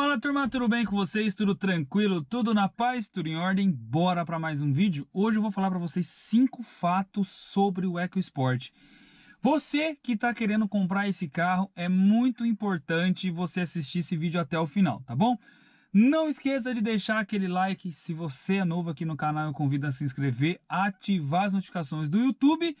Fala turma, tudo bem com vocês? Tudo tranquilo? Tudo na paz? Tudo em ordem? Bora para mais um vídeo? Hoje eu vou falar para vocês cinco fatos sobre o EcoSport. Você que está querendo comprar esse carro, é muito importante você assistir esse vídeo até o final, tá bom? Não esqueça de deixar aquele like, se você é novo aqui no canal eu convido a se inscrever, ativar as notificações do YouTube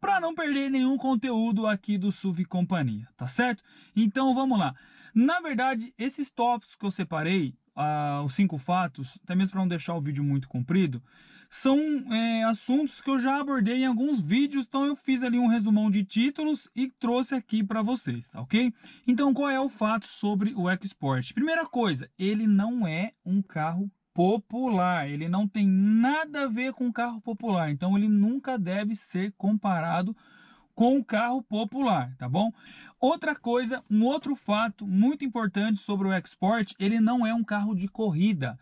para não perder nenhum conteúdo aqui do SUV Companhia, tá certo? Então vamos lá. Na verdade, esses tópicos que eu separei, ah, os cinco fatos, até mesmo para não deixar o vídeo muito comprido, são é, assuntos que eu já abordei em alguns vídeos, então eu fiz ali um resumão de títulos e trouxe aqui para vocês, tá ok? Então qual é o fato sobre o EcoSport? Primeira coisa, ele não é um carro popular, ele não tem nada a ver com carro popular, então ele nunca deve ser comparado com com o carro popular, tá bom? Outra coisa, um outro fato muito importante sobre o Export, ele não é um carro de corrida.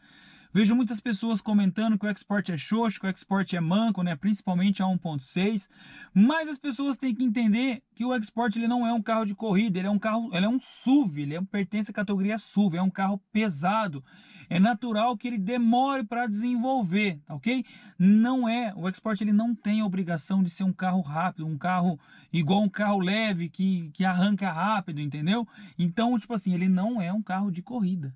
Vejo muitas pessoas comentando que o Export é xoxo, que o Export é manco, né? principalmente a 1.6, mas as pessoas têm que entender que o Export ele não é um carro de corrida, ele é um carro, ele é um SUV, ele é, pertence à categoria SUV, é um carro pesado, é natural que ele demore para desenvolver, tá ok? Não é, o Export ele não tem a obrigação de ser um carro rápido, um carro igual um carro leve que, que arranca rápido, entendeu? Então, tipo assim, ele não é um carro de corrida.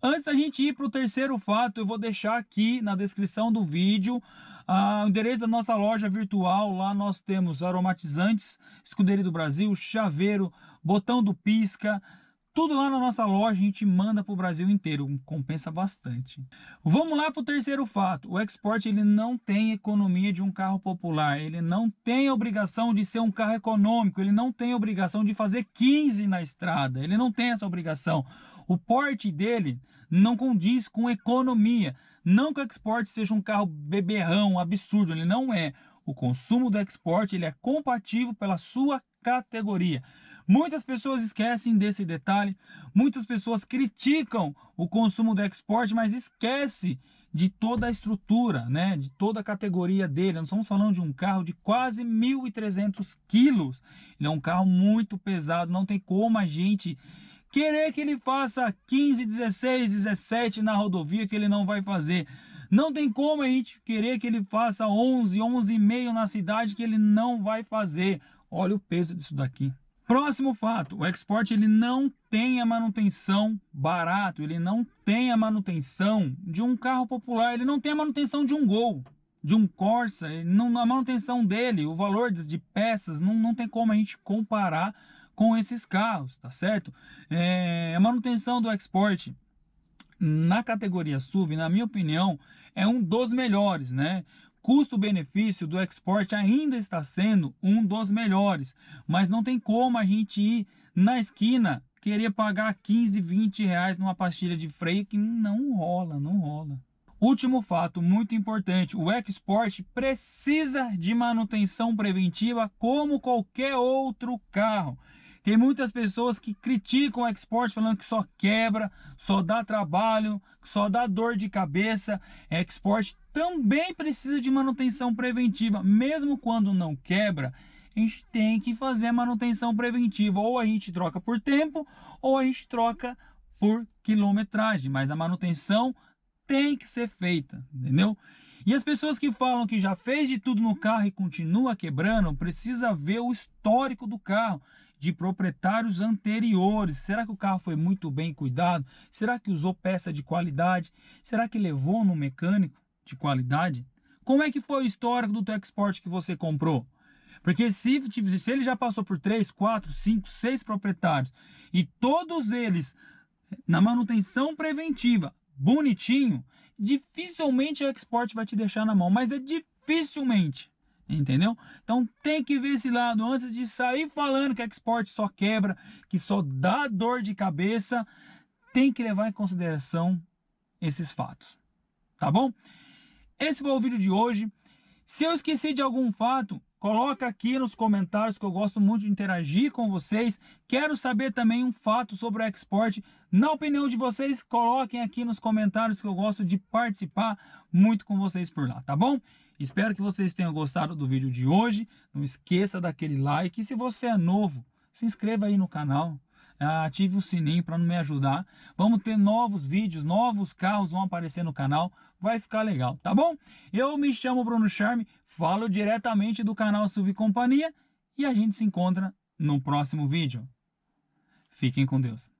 Antes da gente ir para o terceiro fato, eu vou deixar aqui na descrição do vídeo ah, o endereço da nossa loja virtual. Lá nós temos aromatizantes, escudeiro do Brasil, chaveiro, botão do pisca, tudo lá na nossa loja a gente manda para o Brasil inteiro, compensa bastante. Vamos lá para o terceiro fato. O export ele não tem economia de um carro popular, ele não tem obrigação de ser um carro econômico, ele não tem obrigação de fazer 15 na estrada, ele não tem essa obrigação. O porte dele não condiz com economia, não que o export seja um carro beberrão, absurdo, ele não é. O consumo do export ele é compatível pela sua categoria. Muitas pessoas esquecem desse detalhe, muitas pessoas criticam o consumo do export, mas esquece de toda a estrutura, né? de toda a categoria dele. Nós estamos falando de um carro de quase 1.300 quilos. Ele é um carro muito pesado, não tem como a gente querer que ele faça 15, 16, 17 na rodovia que ele não vai fazer. Não tem como a gente querer que ele faça 11, 11,5 na cidade que ele não vai fazer. Olha o peso disso daqui. Próximo fato, o export ele não tem a manutenção barato, ele não tem a manutenção de um carro popular, ele não tem a manutenção de um Gol, de um Corsa, não, a manutenção dele, o valor de, de peças, não, não tem como a gente comparar com esses carros, tá certo? É, a manutenção do export na categoria SUV, na minha opinião, é um dos melhores, né? Custo-benefício do export ainda está sendo um dos melhores, mas não tem como a gente ir na esquina querer pagar 15, 20 reais numa pastilha de freio que não rola, não rola. Último fato muito importante: o Export precisa de manutenção preventiva como qualquer outro carro. Tem muitas pessoas que criticam o exporte falando que só quebra, só dá trabalho, só dá dor de cabeça. exporte também precisa de manutenção preventiva, mesmo quando não quebra. A gente tem que fazer manutenção preventiva, ou a gente troca por tempo, ou a gente troca por quilometragem, mas a manutenção tem que ser feita, entendeu? E as pessoas que falam que já fez de tudo no carro e continua quebrando, precisa ver o histórico do carro de proprietários anteriores. Será que o carro foi muito bem cuidado? Será que usou peça de qualidade? Será que levou no mecânico de qualidade? Como é que foi o histórico do Texport que você comprou? Porque se, tipo, se ele já passou por 3, 4, 5, 6 proprietários e todos eles na manutenção preventiva, bonitinho, dificilmente a export vai te deixar na mão, mas é dificilmente. Entendeu? Então tem que ver esse lado antes de sair falando que a export só quebra, que só dá dor de cabeça. Tem que levar em consideração esses fatos. Tá bom? Esse foi o vídeo de hoje. Se eu esqueci de algum fato, Coloca aqui nos comentários que eu gosto muito de interagir com vocês. Quero saber também um fato sobre o export. Na opinião de vocês, coloquem aqui nos comentários que eu gosto de participar muito com vocês por lá, tá bom? Espero que vocês tenham gostado do vídeo de hoje. Não esqueça daquele like. E se você é novo, se inscreva aí no canal. Ah, ative o sininho para não me ajudar. Vamos ter novos vídeos, novos carros vão aparecer no canal, vai ficar legal, tá bom? Eu me chamo Bruno Charme, falo diretamente do canal Silvio Companhia e a gente se encontra no próximo vídeo. Fiquem com Deus.